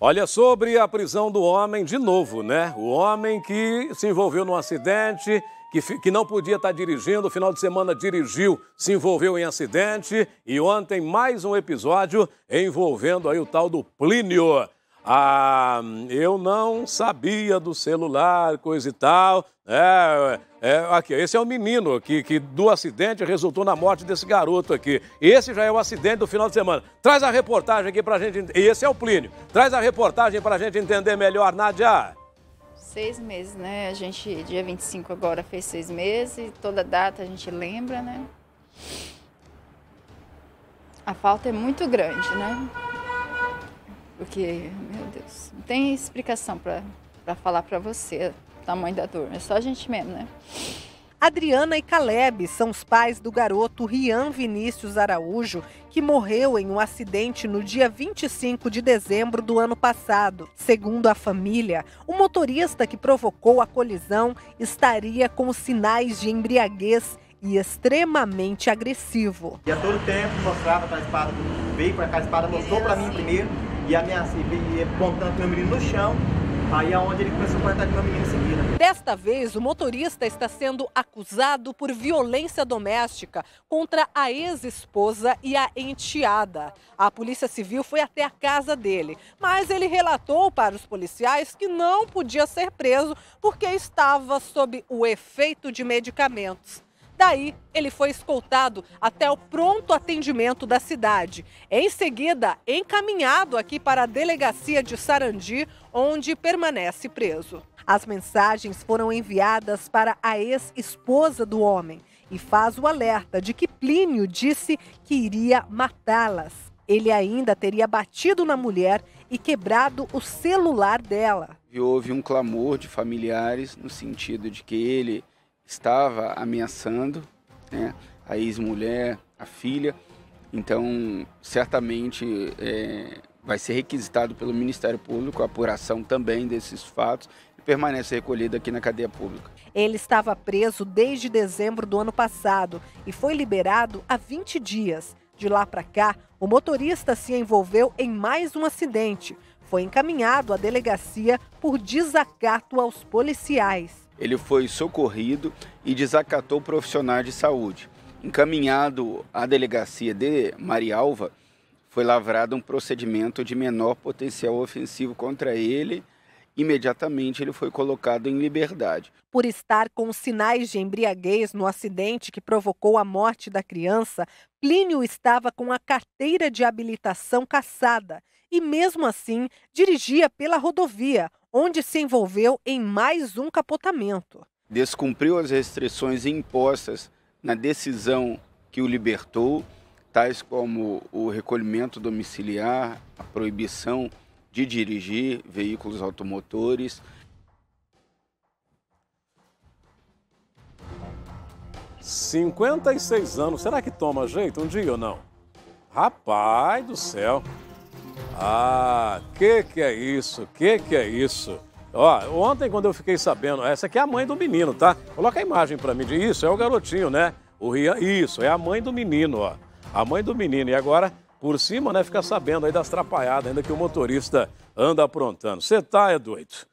Olha sobre a prisão do homem de novo, né? O homem que se envolveu num acidente, que, que não podia estar dirigindo, final de semana dirigiu, se envolveu em acidente e ontem mais um episódio envolvendo aí o tal do Plínio. Ah, eu não sabia do celular, coisa e tal. É, Aqui, esse é o um menino aqui, que do acidente resultou na morte desse garoto aqui. Esse já é o acidente do final de semana. Traz a reportagem aqui pra gente. E esse é o Plínio. Traz a reportagem pra gente entender melhor, Nadia. Seis meses, né? A gente, dia 25 agora, fez seis meses. Toda data a gente lembra, né? A falta é muito grande, né? Porque, meu Deus, não tem explicação para falar para você o tamanho da dor. É só a gente mesmo, né? Adriana e Caleb são os pais do garoto Rian Vinícius Araújo, que morreu em um acidente no dia 25 de dezembro do ano passado. Segundo a família, o motorista que provocou a colisão estaria com sinais de embriaguez e extremamente agressivo. E a todo tempo mostrava que a espada, veio cá, a espada, mostrou para mim primeiro e ameaçou, e apontando meu menino no chão Aí é onde ele começou a cortar de uma menina em seguida. Desta vez, o motorista está sendo acusado por violência doméstica contra a ex-esposa e a enteada. A Polícia Civil foi até a casa dele, mas ele relatou para os policiais que não podia ser preso porque estava sob o efeito de medicamentos. Daí, ele foi escoltado até o pronto atendimento da cidade. Em seguida, encaminhado aqui para a delegacia de Sarandi, onde permanece preso. As mensagens foram enviadas para a ex-esposa do homem e faz o alerta de que Plínio disse que iria matá-las. Ele ainda teria batido na mulher e quebrado o celular dela. Houve um clamor de familiares no sentido de que ele estava ameaçando né, a ex-mulher, a filha. Então, certamente é, vai ser requisitado pelo Ministério Público a apuração também desses fatos e permanece recolhido aqui na cadeia pública. Ele estava preso desde dezembro do ano passado e foi liberado há 20 dias. De lá para cá, o motorista se envolveu em mais um acidente. Foi encaminhado à delegacia por desacato aos policiais ele foi socorrido e desacatou profissionais de saúde. Encaminhado à delegacia de Marialva, foi lavrado um procedimento de menor potencial ofensivo contra ele. Imediatamente ele foi colocado em liberdade. Por estar com sinais de embriaguez no acidente que provocou a morte da criança, Plínio estava com a carteira de habilitação cassada e, mesmo assim, dirigia pela rodovia, onde se envolveu em mais um capotamento. Descumpriu as restrições impostas na decisão que o libertou, tais como o recolhimento domiciliar, a proibição de dirigir veículos automotores. Cinquenta e seis anos, será que toma jeito um dia ou não? Rapaz do céu! Ah, que que é isso? Que que é isso? Ó, ontem quando eu fiquei sabendo, essa aqui é a mãe do menino, tá? Coloca a imagem para mim de isso, é o garotinho, né? O Rian, isso, é a mãe do menino, ó. A mãe do menino. E agora, por cima, né, fica sabendo aí das trapalhadas ainda que o motorista anda aprontando. Você tá é doido.